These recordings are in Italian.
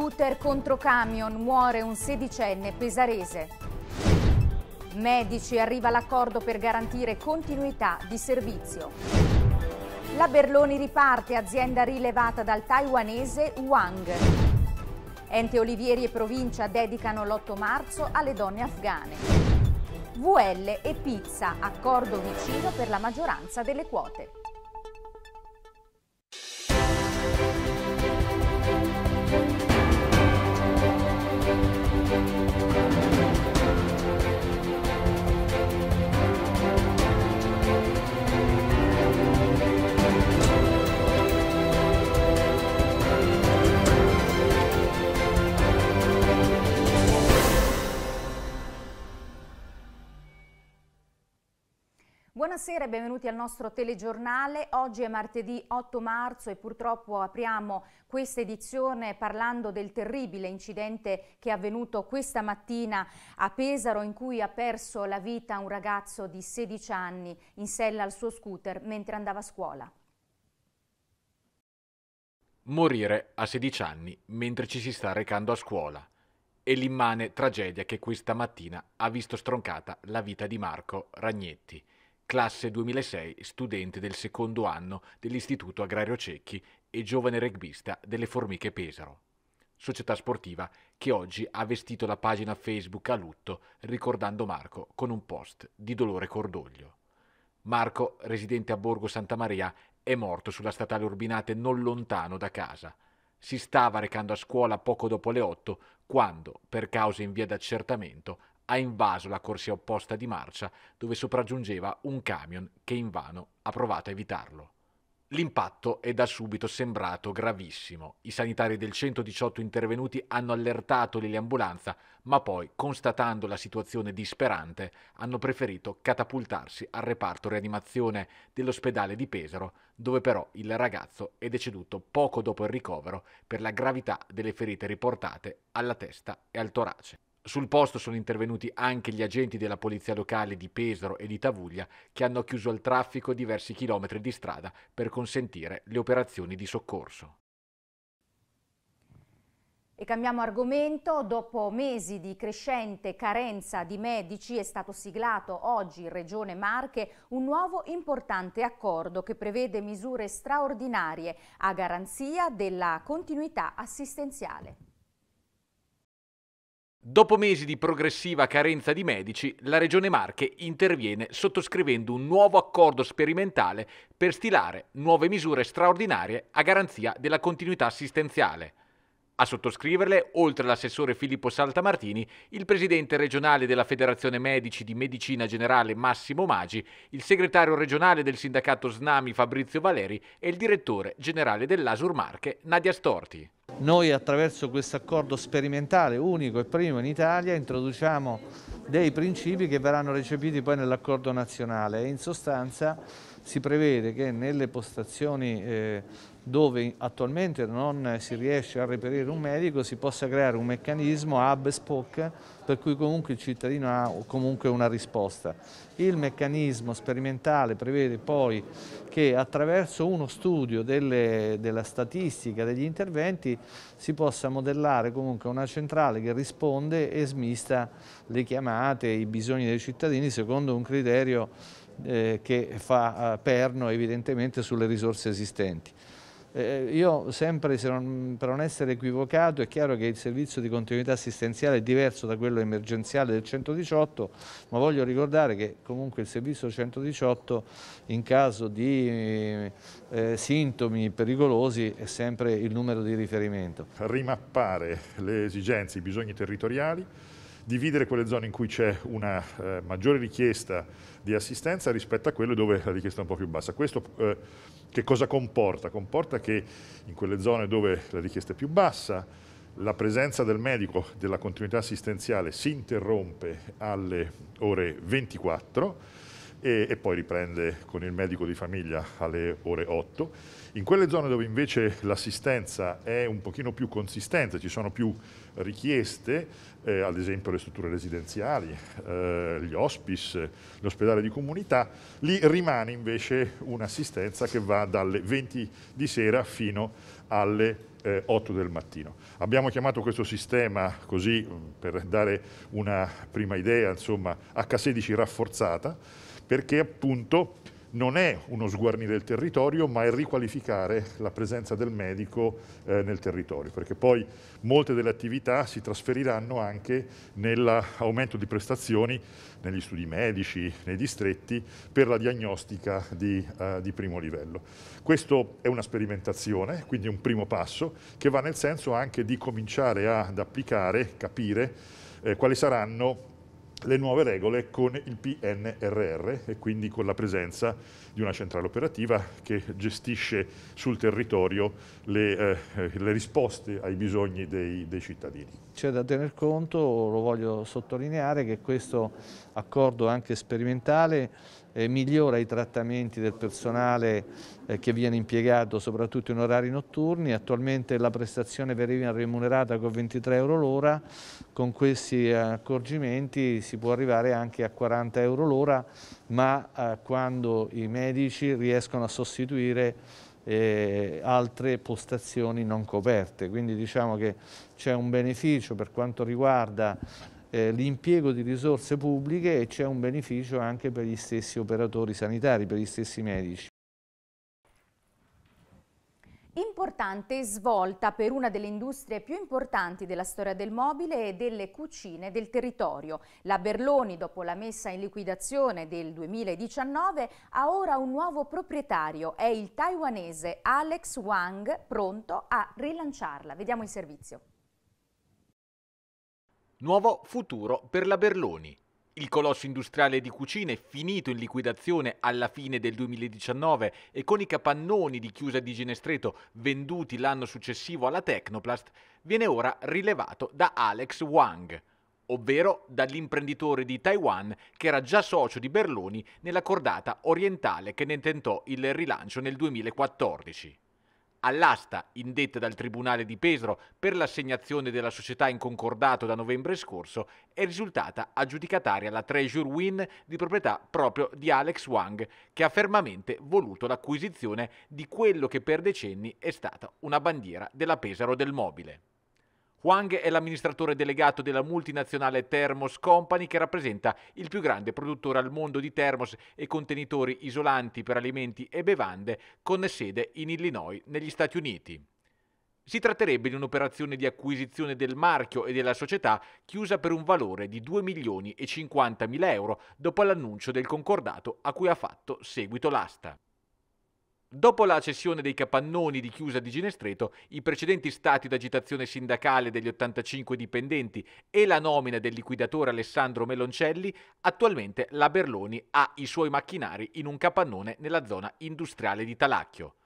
Scooter contro camion, muore un sedicenne pesarese. Medici arriva l'accordo per garantire continuità di servizio. La Berloni riparte, azienda rilevata dal taiwanese Wang. Ente Olivieri e provincia dedicano l'8 marzo alle donne afghane. VL e pizza, accordo vicino per la maggioranza delle quote. Buonasera e benvenuti al nostro telegiornale. Oggi è martedì 8 marzo e purtroppo apriamo questa edizione parlando del terribile incidente che è avvenuto questa mattina a Pesaro in cui ha perso la vita un ragazzo di 16 anni in sella al suo scooter mentre andava a scuola. Morire a 16 anni mentre ci si sta recando a scuola e l'immane tragedia che questa mattina ha visto stroncata la vita di Marco Ragnetti classe 2006, studente del secondo anno dell'Istituto Agrario Cecchi e giovane regbista delle Formiche Pesaro. Società sportiva che oggi ha vestito la pagina Facebook a lutto ricordando Marco con un post di dolore e cordoglio. Marco, residente a Borgo Santa Maria, è morto sulla statale Urbinate non lontano da casa. Si stava recando a scuola poco dopo le 8 quando, per cause in via d'accertamento, ha invaso la corsia opposta di marcia dove sopraggiungeva un camion che invano ha provato a evitarlo. L'impatto è da subito sembrato gravissimo. I sanitari del 118 intervenuti hanno allertato l'eliambulanza, ma poi, constatando la situazione disperante, hanno preferito catapultarsi al reparto rianimazione dell'ospedale di Pesaro, dove però il ragazzo è deceduto poco dopo il ricovero per la gravità delle ferite riportate alla testa e al torace. Sul posto sono intervenuti anche gli agenti della polizia locale di Pesaro e di Tavuglia che hanno chiuso al traffico diversi chilometri di strada per consentire le operazioni di soccorso. E cambiamo argomento, dopo mesi di crescente carenza di medici è stato siglato oggi in Regione Marche un nuovo importante accordo che prevede misure straordinarie a garanzia della continuità assistenziale. Dopo mesi di progressiva carenza di medici, la Regione Marche interviene sottoscrivendo un nuovo accordo sperimentale per stilare nuove misure straordinarie a garanzia della continuità assistenziale. A sottoscriverle, oltre all'assessore Filippo Saltamartini, il presidente regionale della Federazione Medici di Medicina Generale Massimo Maggi, il segretario regionale del sindacato Snami Fabrizio Valeri e il direttore generale dell'Asur Marche Nadia Storti. Noi attraverso questo accordo sperimentale, unico e primo in Italia, introduciamo dei principi che verranno recepiti poi nell'accordo nazionale. e In sostanza si prevede che nelle postazioni eh, dove attualmente non si riesce a reperire un medico, si possa creare un meccanismo hub spoke per cui comunque il cittadino ha comunque una risposta. Il meccanismo sperimentale prevede poi che attraverso uno studio delle, della statistica degli interventi si possa modellare comunque una centrale che risponde e smista le chiamate, i bisogni dei cittadini secondo un criterio eh, che fa eh, perno evidentemente sulle risorse esistenti. Eh, eh, io sempre, non, per non essere equivocato, è chiaro che il servizio di continuità assistenziale è diverso da quello emergenziale del 118, ma voglio ricordare che comunque il servizio 118 in caso di eh, sintomi pericolosi è sempre il numero di riferimento. Rimappare le esigenze, i bisogni territoriali, dividere quelle zone in cui c'è una eh, maggiore richiesta di assistenza rispetto a quelle dove la richiesta è un po' più bassa. Questo eh, che cosa comporta? Comporta che in quelle zone dove la richiesta è più bassa la presenza del medico della continuità assistenziale si interrompe alle ore 24 e, e, poi riprende con il medico di famiglia alle ore 8. In quelle zone dove invece l'assistenza è un pochino più consistente, ci sono più richieste, eh, ad esempio le strutture residenziali, eh, gli hospice, l'ospedale di comunità, lì rimane invece un'assistenza che va dalle 20 di sera fino alle 8 eh, del mattino. Abbiamo chiamato questo sistema così mm, per dare una prima idea, insomma, H16 rafforzata, perché appunto non è uno sguarnire il territorio, ma è riqualificare la presenza del medico eh, nel territorio, perché poi molte delle attività si trasferiranno anche nell'aumento di prestazioni negli studi medici, nei distretti, per la diagnostica di, eh, di primo livello. Questo è una sperimentazione, quindi un primo passo, che va nel senso anche di cominciare ad applicare, capire eh, quali saranno le nuove regole con il PNRR e quindi con la presenza di una centrale operativa che gestisce sul territorio le, eh, le risposte ai bisogni dei, dei cittadini. C'è da tener conto, lo voglio sottolineare, che questo accordo anche sperimentale eh, migliora i trattamenti del personale eh, che viene impiegato soprattutto in orari notturni. Attualmente la prestazione veniva remunerata con 23 euro l'ora, con questi eh, accorgimenti si può arrivare anche a 40 euro l'ora ma eh, quando i medici riescono a sostituire eh, altre postazioni non coperte. Quindi diciamo che c'è un beneficio per quanto riguarda eh, l'impiego di risorse pubbliche e c'è un beneficio anche per gli stessi operatori sanitari, per gli stessi medici. Importante svolta per una delle industrie più importanti della storia del mobile e delle cucine del territorio. La Berloni, dopo la messa in liquidazione del 2019, ha ora un nuovo proprietario. È il taiwanese Alex Wang, pronto a rilanciarla. Vediamo il servizio. Nuovo futuro per la Berloni. Il colosso industriale di cucine, finito in liquidazione alla fine del 2019 e con i capannoni di chiusa di Ginestreto venduti l'anno successivo alla Technoplast, viene ora rilevato da Alex Wang, ovvero dall'imprenditore di Taiwan che era già socio di Berloni nella cordata orientale che ne tentò il rilancio nel 2014 all'asta indetta dal Tribunale di Pesaro per l'assegnazione della società in concordato da novembre scorso è risultata aggiudicataria la Treasure Win di proprietà proprio di Alex Wang, che ha fermamente voluto l'acquisizione di quello che per decenni è stata una bandiera della Pesaro del mobile. Huang è l'amministratore delegato della multinazionale Thermos Company che rappresenta il più grande produttore al mondo di termos e contenitori isolanti per alimenti e bevande con sede in Illinois negli Stati Uniti. Si tratterebbe di un'operazione di acquisizione del marchio e della società chiusa per un valore di 2 milioni e 50 mila euro dopo l'annuncio del concordato a cui ha fatto seguito l'asta. Dopo la cessione dei capannoni di chiusa di Ginestreto, i precedenti stati d'agitazione sindacale degli 85 dipendenti e la nomina del liquidatore Alessandro Meloncelli, attualmente la Berloni ha i suoi macchinari in un capannone nella zona industriale di Talacchio.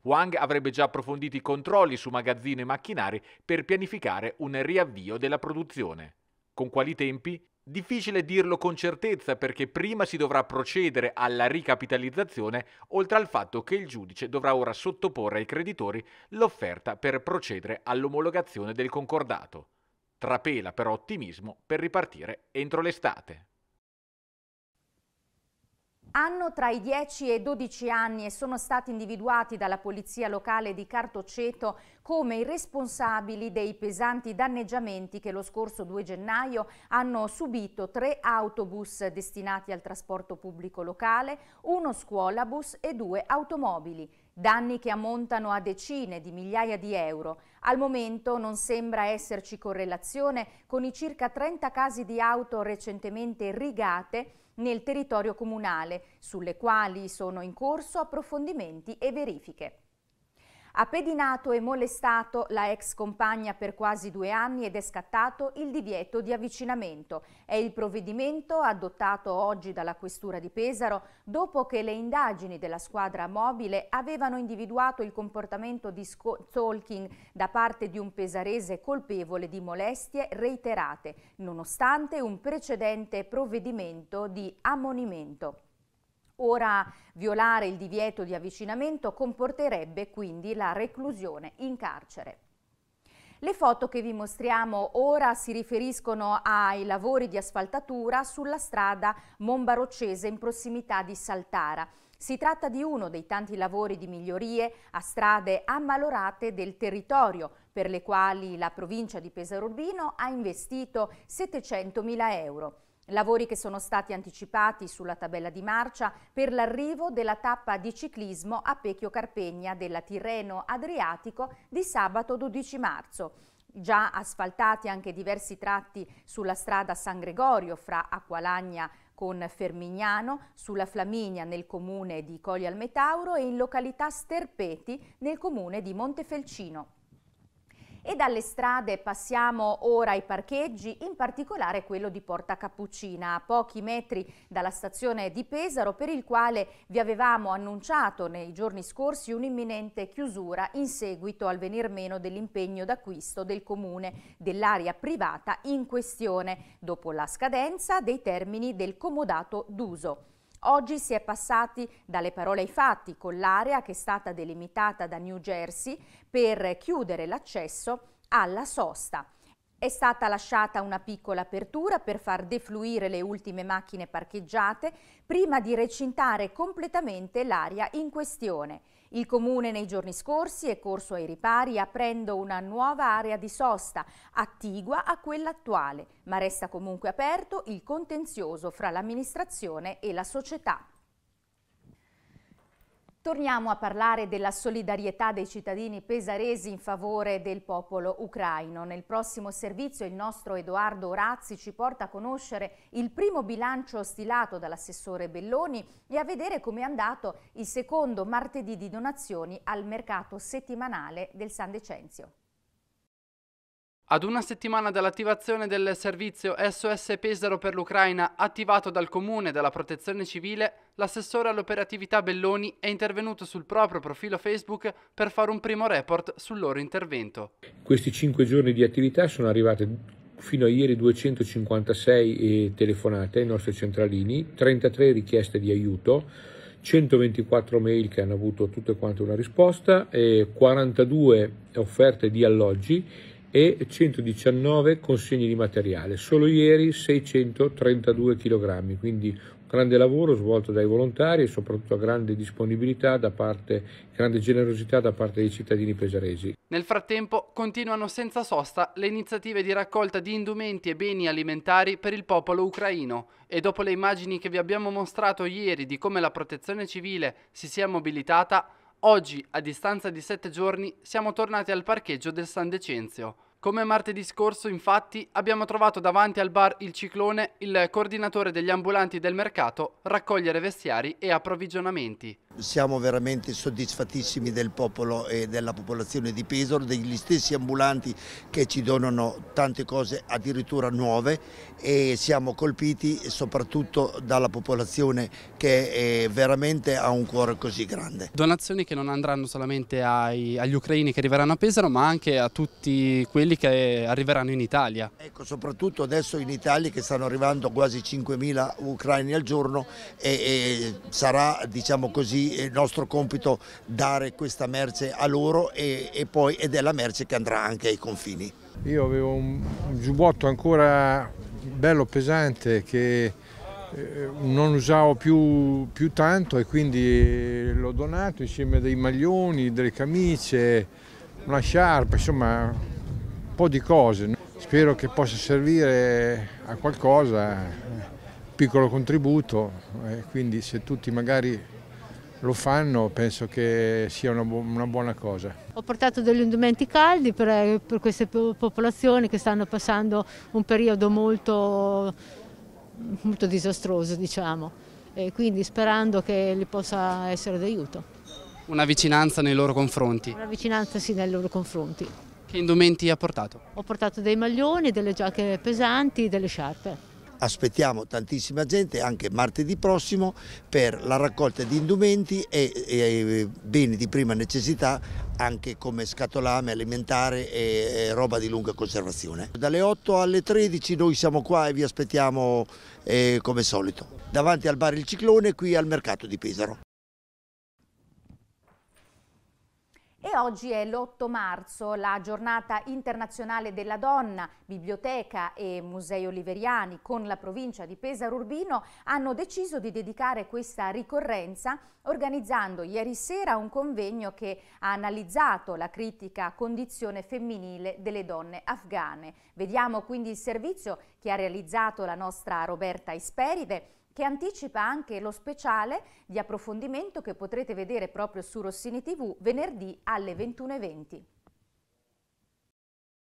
Wang avrebbe già approfondito i controlli su magazzino e macchinari per pianificare un riavvio della produzione. Con quali tempi? Difficile dirlo con certezza perché prima si dovrà procedere alla ricapitalizzazione, oltre al fatto che il giudice dovrà ora sottoporre ai creditori l'offerta per procedere all'omologazione del concordato. Trapela però ottimismo per ripartire entro l'estate hanno tra i 10 e i 12 anni e sono stati individuati dalla polizia locale di Cartoceto come i responsabili dei pesanti danneggiamenti che lo scorso 2 gennaio hanno subito tre autobus destinati al trasporto pubblico locale, uno scuolabus e due automobili. Danni che ammontano a decine di migliaia di euro. Al momento non sembra esserci correlazione con i circa 30 casi di auto recentemente rigate nel territorio comunale, sulle quali sono in corso approfondimenti e verifiche. Ha pedinato e molestato la ex compagna per quasi due anni ed è scattato il divieto di avvicinamento. È il provvedimento adottato oggi dalla Questura di Pesaro dopo che le indagini della squadra mobile avevano individuato il comportamento di stalking da parte di un pesarese colpevole di molestie reiterate, nonostante un precedente provvedimento di ammonimento. Ora violare il divieto di avvicinamento comporterebbe quindi la reclusione in carcere. Le foto che vi mostriamo ora si riferiscono ai lavori di asfaltatura sulla strada Monbaroccese in prossimità di Saltara. Si tratta di uno dei tanti lavori di migliorie a strade ammalorate del territorio, per le quali la provincia di Pesaro Urbino ha investito 700 mila euro. Lavori che sono stati anticipati sulla tabella di marcia per l'arrivo della tappa di ciclismo a Pecchio Carpegna della Tirreno Adriatico di sabato 12 marzo. Già asfaltati anche diversi tratti sulla strada San Gregorio fra Acqualagna con Fermignano, sulla Flaminia nel comune di Colli al Metauro e in località Sterpeti nel comune di Montefelcino. E dalle strade passiamo ora ai parcheggi, in particolare quello di Porta Cappuccina, a pochi metri dalla stazione di Pesaro, per il quale vi avevamo annunciato nei giorni scorsi un'imminente chiusura in seguito al venir meno dell'impegno d'acquisto del comune dell'area privata in questione, dopo la scadenza dei termini del comodato d'uso. Oggi si è passati dalle parole ai fatti con l'area che è stata delimitata da New Jersey per chiudere l'accesso alla sosta. È stata lasciata una piccola apertura per far defluire le ultime macchine parcheggiate prima di recintare completamente l'area in questione. Il Comune nei giorni scorsi è corso ai ripari aprendo una nuova area di sosta, attigua a quella attuale, ma resta comunque aperto il contenzioso fra l'amministrazione e la società. Torniamo a parlare della solidarietà dei cittadini pesaresi in favore del popolo ucraino. Nel prossimo servizio il nostro Edoardo Orazzi ci porta a conoscere il primo bilancio stilato dall'assessore Belloni e a vedere come è andato il secondo martedì di donazioni al mercato settimanale del San Decenzio. Ad una settimana dall'attivazione del servizio SOS Pesaro per l'Ucraina attivato dal Comune e dalla Protezione Civile, l'assessore all'operatività Belloni è intervenuto sul proprio profilo Facebook per fare un primo report sul loro intervento. Questi cinque giorni di attività sono arrivate fino a ieri 256 eh, telefonate ai nostri centralini, 33 richieste di aiuto, 124 mail che hanno avuto tutte quante una risposta, 42 eh, offerte di alloggi e 119 consegne di materiale, solo ieri 632 kg, quindi un grande lavoro svolto dai volontari e soprattutto grande disponibilità da parte, grande generosità da parte dei cittadini pesaresi. Nel frattempo continuano senza sosta le iniziative di raccolta di indumenti e beni alimentari per il popolo ucraino e dopo le immagini che vi abbiamo mostrato ieri di come la protezione civile si sia mobilitata, Oggi, a distanza di 7 giorni, siamo tornati al parcheggio del San Decenzio. Come martedì scorso, infatti, abbiamo trovato davanti al bar Il Ciclone il coordinatore degli ambulanti del mercato raccogliere vestiari e approvvigionamenti. Siamo veramente soddisfattissimi del popolo e della popolazione di Pesaro, degli stessi ambulanti che ci donano tante cose addirittura nuove e siamo colpiti soprattutto dalla popolazione che eh, veramente ha un cuore così grande. Donazioni che non andranno solamente ai, agli ucraini che arriveranno a Pesaro ma anche a tutti quelli che arriveranno in Italia. Ecco, soprattutto adesso in Italia che stanno arrivando quasi 5.000 ucraini al giorno e, e sarà diciamo così è il nostro compito dare questa merce a loro e, e poi ed è la merce che andrà anche ai confini. Io avevo un, un giubbotto ancora bello pesante che eh, non usavo più, più, tanto e quindi eh, l'ho donato insieme a dei maglioni, delle camicie, una sciarpa, insomma un po' di cose. Spero che possa servire a qualcosa, eh, piccolo contributo, e quindi se tutti magari lo fanno penso che sia una, bu una buona cosa. Ho portato degli indumenti caldi per, per queste popolazioni che stanno passando un periodo molto, molto disastroso diciamo e quindi sperando che li possa essere d'aiuto. Una vicinanza nei loro confronti? Una vicinanza sì nei loro confronti. Che indumenti ha portato? Ho portato dei maglioni, delle giacche pesanti, delle sciarpe aspettiamo tantissima gente anche martedì prossimo per la raccolta di indumenti e, e beni di prima necessità anche come scatolame alimentare e, e roba di lunga conservazione. Dalle 8 alle 13 noi siamo qua e vi aspettiamo eh, come solito, davanti al bar Il Ciclone qui al mercato di Pesaro. E oggi è l'8 marzo, la giornata internazionale della donna. Biblioteca e Musei Oliveriani con la provincia di Pesaro Urbino hanno deciso di dedicare questa ricorrenza organizzando ieri sera un convegno che ha analizzato la critica condizione femminile delle donne afghane. Vediamo quindi il servizio che ha realizzato la nostra Roberta Isperide che anticipa anche lo speciale di approfondimento che potrete vedere proprio su Rossini TV venerdì alle 21.20.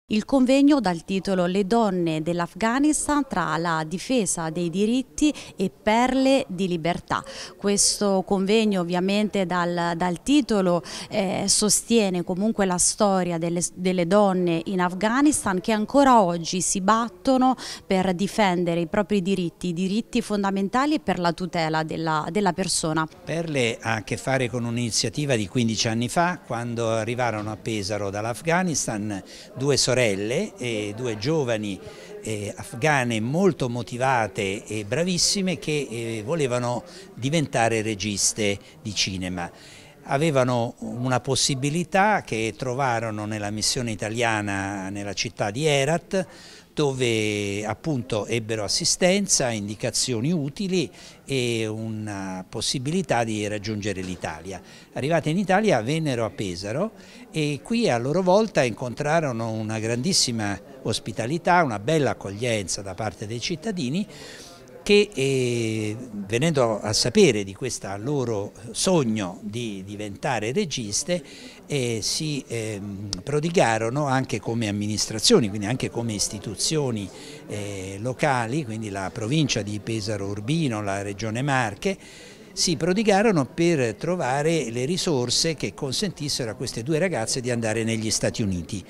Il convegno dal titolo Le donne dell'Afghanistan tra la difesa dei diritti e perle di libertà. Questo convegno ovviamente dal, dal titolo eh, sostiene comunque la storia delle, delle, donne in Afghanistan che ancora oggi si battono per difendere i propri diritti, i diritti fondamentali e per la tutela della, della persona. Perle ha a che fare con un'iniziativa di 15 anni fa quando arrivarono a Pesaro dall'Afghanistan due sorelle sorelle, eh, due giovani eh, afghane molto motivate e bravissime che eh, volevano diventare registe di cinema. Avevano una possibilità che trovarono nella missione italiana nella città di Herat, dove appunto ebbero assistenza, indicazioni utili e una possibilità di raggiungere l'Italia. Arrivate in Italia vennero a Pesaro e qui a loro volta incontrarono una grandissima ospitalità, una bella accoglienza da parte dei cittadini che eh, venendo a sapere di questo loro sogno di diventare registe eh, si eh, prodigarono anche come amministrazioni, quindi anche come istituzioni eh, locali, quindi la provincia di Pesaro Urbino, la regione Marche, si prodigarono per trovare le risorse che consentissero a queste due ragazze di andare negli Stati Uniti.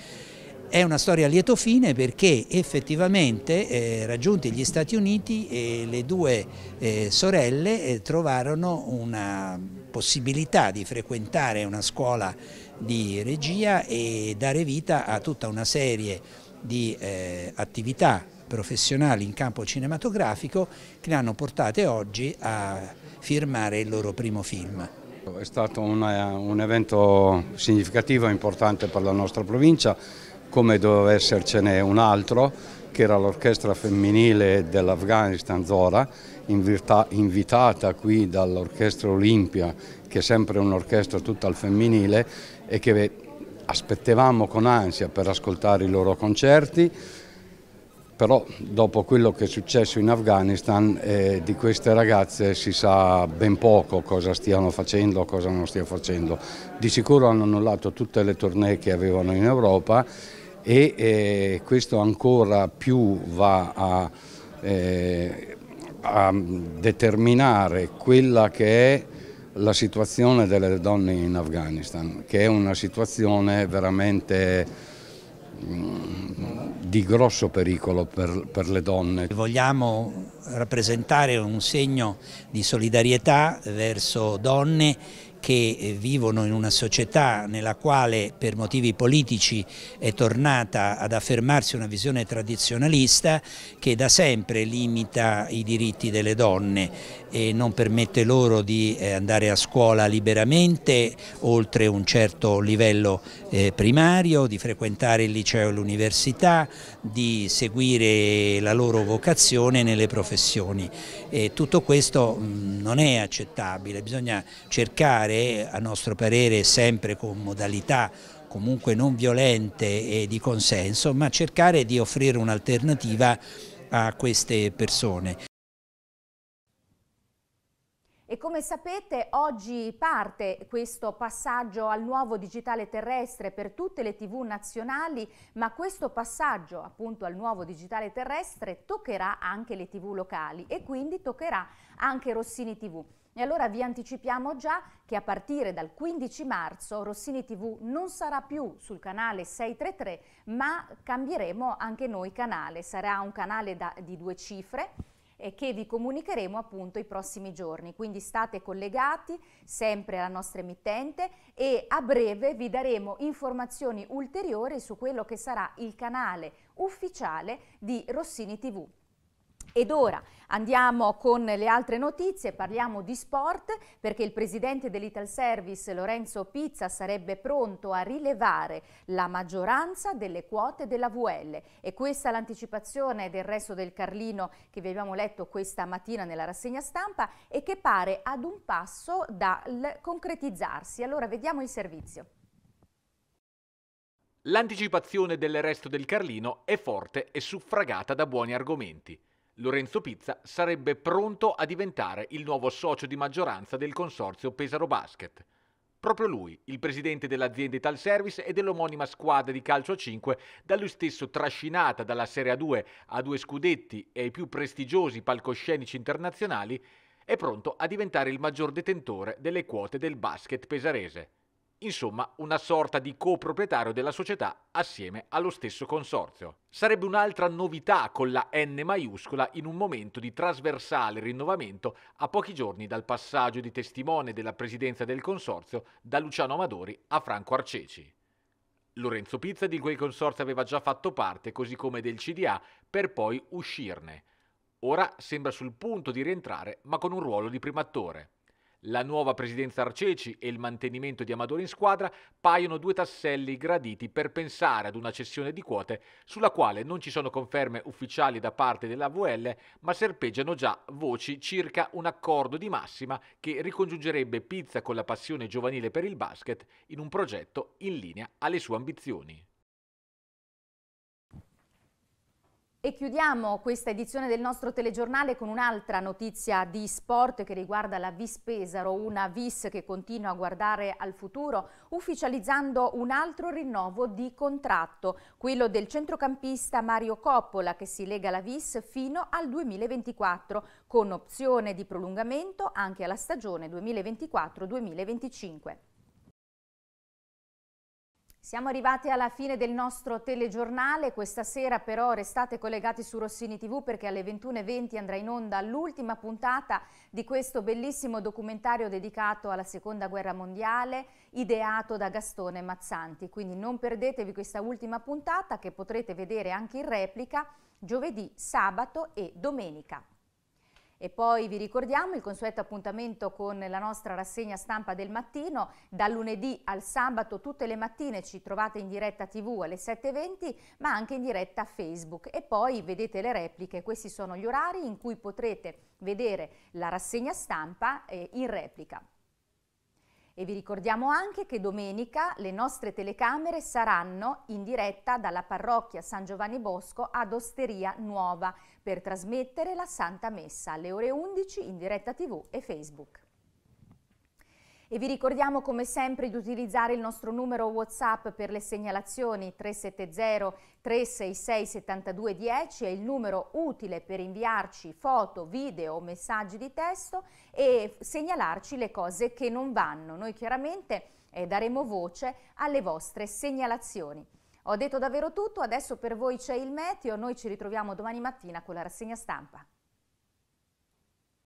È una storia a lieto fine perché effettivamente eh, raggiunti gli Stati Uniti eh, le due eh, sorelle eh, trovarono una possibilità di frequentare una scuola di regia e dare vita a tutta una serie di eh, attività professionali in campo cinematografico che le hanno portate oggi a firmare il loro primo film. È stato un, un evento significativo e importante per la nostra provincia come doveva essercene un altro che era l'orchestra femminile dell'Afghanistan Zora, invitata qui dall'orchestra Olimpia, che è sempre un'orchestra tutta al femminile e che aspettavamo con ansia per ascoltare i loro concerti però dopo quello che è successo in Afghanistan eh, di queste ragazze si sa ben poco cosa stiano facendo o cosa non stiano facendo. Di sicuro hanno annullato tutte le tournée che avevano in Europa e eh, questo ancora più va a, eh, a, determinare quella che è la situazione delle donne in Afghanistan, che è una situazione veramente mm, di grosso pericolo per, per le donne. Vogliamo rappresentare un segno di solidarietà verso donne che eh, vivono in una società nella quale per motivi politici è tornata ad affermarsi una visione tradizionalista che da sempre limita i diritti delle donne e non permette loro di eh, andare a scuola liberamente oltre un certo livello eh, primario, di frequentare il liceo e l'università, di seguire la loro vocazione nelle professioni. E tutto questo non è accettabile, bisogna cercare, a nostro parere, sempre con modalità comunque non violente e di consenso, ma cercare di offrire un'alternativa a queste persone. E come sapete oggi parte questo passaggio al nuovo digitale terrestre per tutte le tv nazionali, ma questo passaggio appunto al nuovo digitale terrestre toccherà anche le tv locali e quindi toccherà anche Rossini TV. E allora vi anticipiamo già che a partire dal 15 marzo Rossini TV non sarà più sul canale 633, ma cambieremo anche noi canale. Sarà un canale da, di due cifre eh, che vi comunicheremo appunto i prossimi giorni. Quindi state collegati sempre alla nostra emittente e a breve vi daremo informazioni ulteriori su quello che sarà il canale ufficiale di Rossini TV. Ed ora andiamo con le altre notizie, parliamo di sport perché il presidente dell'Ital Service Lorenzo Pizza sarebbe pronto a rilevare la maggioranza delle quote della VL e questa è l'anticipazione del resto del Carlino che vi abbiamo letto questa mattina nella rassegna stampa e che pare ad un passo dal concretizzarsi. Allora vediamo il servizio. L'anticipazione del resto del Carlino è forte e suffragata da buoni argomenti. Lorenzo Pizza sarebbe pronto a diventare il nuovo socio di maggioranza del consorzio Pesaro Basket. Proprio lui, il presidente dell'azienda Ital Service e dell'omonima squadra di calcio a 5, da lui stesso trascinata dalla Serie A2 a due scudetti e ai più prestigiosi palcoscenici internazionali, è pronto a diventare il maggior detentore delle quote del basket pesarese. Insomma, una sorta di coproprietario della società assieme allo stesso consorzio. Sarebbe un'altra novità con la N maiuscola in un momento di trasversale rinnovamento a pochi giorni dal passaggio di testimone della presidenza del consorzio da Luciano Amadori a Franco Arceci. Lorenzo Pizza di quel consorzio aveva già fatto parte, così come del CDA, per poi uscirne. Ora sembra sul punto di rientrare, ma con un ruolo di primattore. La nuova presidenza Arceci e il mantenimento di Amadori in squadra paiono due tasselli graditi per pensare ad una cessione di quote sulla quale non ci sono conferme ufficiali da parte dell'AVL, ma serpeggiano già voci circa un accordo di massima che ricongiungerebbe Pizza con la passione giovanile per il basket in un progetto in linea alle sue ambizioni. E chiudiamo questa edizione del nostro telegiornale con un'altra notizia di sport che riguarda la Vis Pesaro, una Vis che continua a guardare al futuro, ufficializzando un altro rinnovo di contratto, quello del centrocampista Mario Coppola che si lega alla Vis fino al 2024, con opzione di prolungamento anche alla stagione 2024-2025. Siamo arrivati alla fine del nostro telegiornale, questa sera però restate collegati su Rossini TV perché alle 21.20 andrà in onda l'ultima puntata di questo bellissimo documentario dedicato alla seconda guerra mondiale ideato da Gastone Mazzanti, quindi non perdetevi questa ultima puntata che potrete vedere anche in replica giovedì, sabato e domenica. E poi vi ricordiamo il consueto appuntamento con la nostra rassegna stampa del mattino, dal lunedì al sabato tutte le mattine ci trovate in diretta tv alle 7.20 ma anche in diretta Facebook e poi vedete le repliche, questi sono gli orari in cui potrete vedere la rassegna stampa eh, in replica. E vi ricordiamo anche che domenica le nostre telecamere saranno in diretta dalla parrocchia San Giovanni Bosco ad Osteria Nuova per trasmettere la Santa Messa alle ore 11 in diretta TV e Facebook. E vi ricordiamo come sempre di utilizzare il nostro numero WhatsApp per le segnalazioni 370 366 7210 è il numero utile per inviarci foto, video, messaggi di testo e segnalarci le cose che non vanno. Noi chiaramente eh, daremo voce alle vostre segnalazioni. Ho detto davvero tutto, adesso per voi c'è il meteo, noi ci ritroviamo domani mattina con la rassegna stampa.